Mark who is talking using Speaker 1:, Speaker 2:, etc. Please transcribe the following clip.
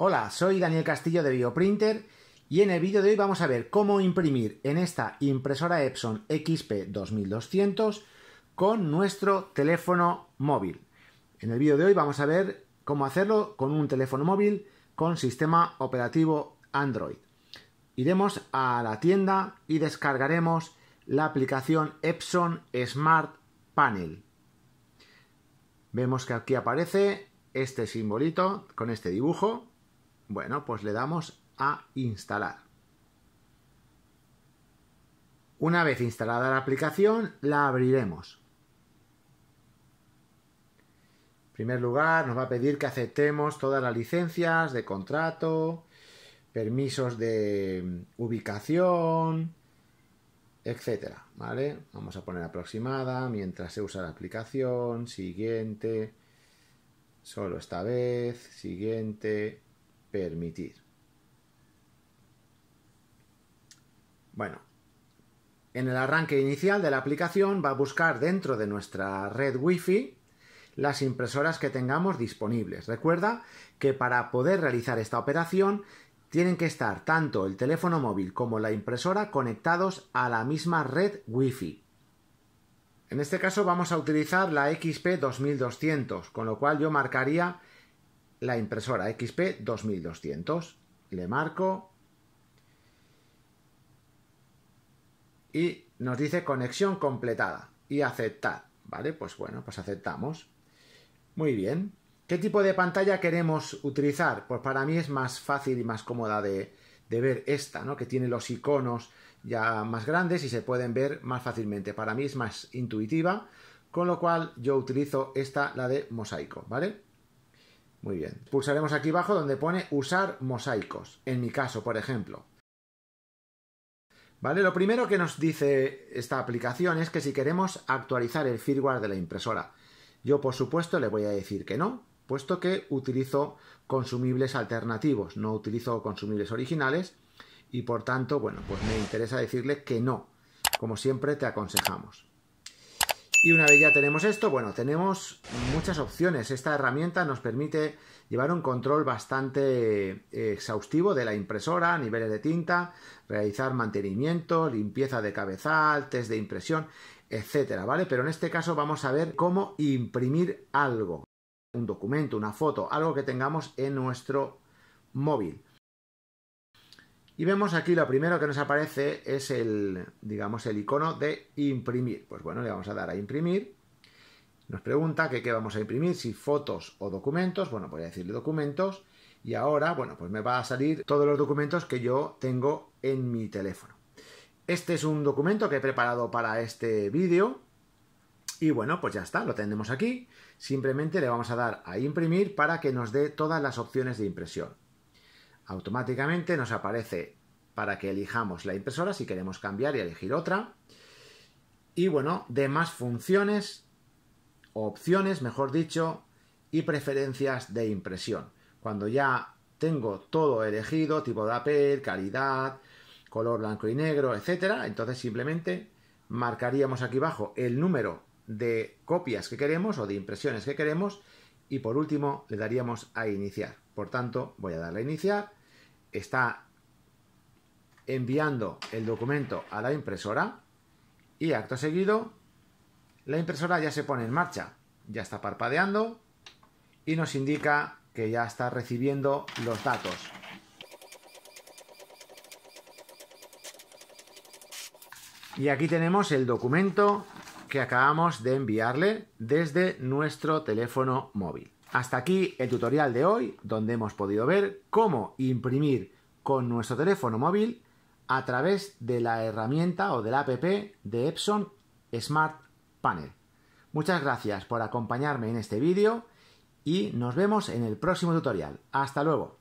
Speaker 1: Hola, soy Daniel Castillo de Bioprinter y en el vídeo de hoy vamos a ver cómo imprimir en esta impresora Epson XP 2200 con nuestro teléfono móvil. En el vídeo de hoy vamos a ver cómo hacerlo con un teléfono móvil con sistema operativo Android. Iremos a la tienda y descargaremos la aplicación Epson Smart Panel. Vemos que aquí aparece este simbolito con este dibujo bueno, pues le damos a instalar. Una vez instalada la aplicación, la abriremos. En primer lugar, nos va a pedir que aceptemos todas las licencias de contrato, permisos de ubicación, etc. ¿vale? Vamos a poner aproximada mientras se usa la aplicación, siguiente, solo esta vez, siguiente, permitir. Bueno, en el arranque inicial de la aplicación va a buscar dentro de nuestra red Wi-Fi las impresoras que tengamos disponibles. Recuerda que para poder realizar esta operación tienen que estar tanto el teléfono móvil como la impresora conectados a la misma red Wi-Fi. En este caso vamos a utilizar la XP 2200, con lo cual yo marcaría la impresora XP 2200. Le marco. Y nos dice conexión completada y aceptar. Vale, pues bueno, pues aceptamos. Muy bien. ¿Qué tipo de pantalla queremos utilizar? Pues para mí es más fácil y más cómoda de, de ver esta, ¿no? Que tiene los iconos ya más grandes y se pueden ver más fácilmente. Para mí es más intuitiva, con lo cual yo utilizo esta, la de mosaico, ¿vale? Muy bien. Pulsaremos aquí abajo donde pone usar mosaicos. En mi caso, por ejemplo. ¿Vale? Lo primero que nos dice esta aplicación es que si queremos actualizar el firmware de la impresora. Yo, por supuesto, le voy a decir que no, puesto que utilizo consumibles alternativos, no utilizo consumibles originales y por tanto, bueno, pues me interesa decirle que no. Como siempre te aconsejamos. Y una vez ya tenemos esto, bueno, tenemos muchas opciones. Esta herramienta nos permite llevar un control bastante eh, exhaustivo de la impresora, niveles de tinta, realizar mantenimiento, limpieza de cabezal, test de impresión, etcétera, ¿vale? Pero en este caso vamos a ver cómo imprimir algo, un documento, una foto, algo que tengamos en nuestro móvil. Y vemos aquí lo primero que nos aparece es el, digamos, el icono de imprimir. Pues bueno, le vamos a dar a imprimir. Nos pregunta que qué vamos a imprimir, si fotos o documentos. Bueno, voy a decirle documentos. Y ahora, bueno, pues me va a salir todos los documentos que yo tengo en mi teléfono. Este es un documento que he preparado para este vídeo. Y bueno, pues ya está, lo tenemos aquí. Simplemente le vamos a dar a imprimir para que nos dé todas las opciones de impresión automáticamente nos aparece para que elijamos la impresora si queremos cambiar y elegir otra. Y bueno, demás funciones, opciones, mejor dicho, y preferencias de impresión. Cuando ya tengo todo elegido, tipo de papel, calidad, color blanco y negro, etcétera, entonces simplemente marcaríamos aquí abajo el número de copias que queremos o de impresiones que queremos y por último le daríamos a iniciar. Por tanto, voy a darle a iniciar está enviando el documento a la impresora y acto seguido la impresora ya se pone en marcha, ya está parpadeando y nos indica que ya está recibiendo los datos. Y aquí tenemos el documento que acabamos de enviarle desde nuestro teléfono móvil. Hasta aquí el tutorial de hoy, donde hemos podido ver cómo imprimir con nuestro teléfono móvil a través de la herramienta o del app de Epson Smart Panel. Muchas gracias por acompañarme en este vídeo y nos vemos en el próximo tutorial. Hasta luego.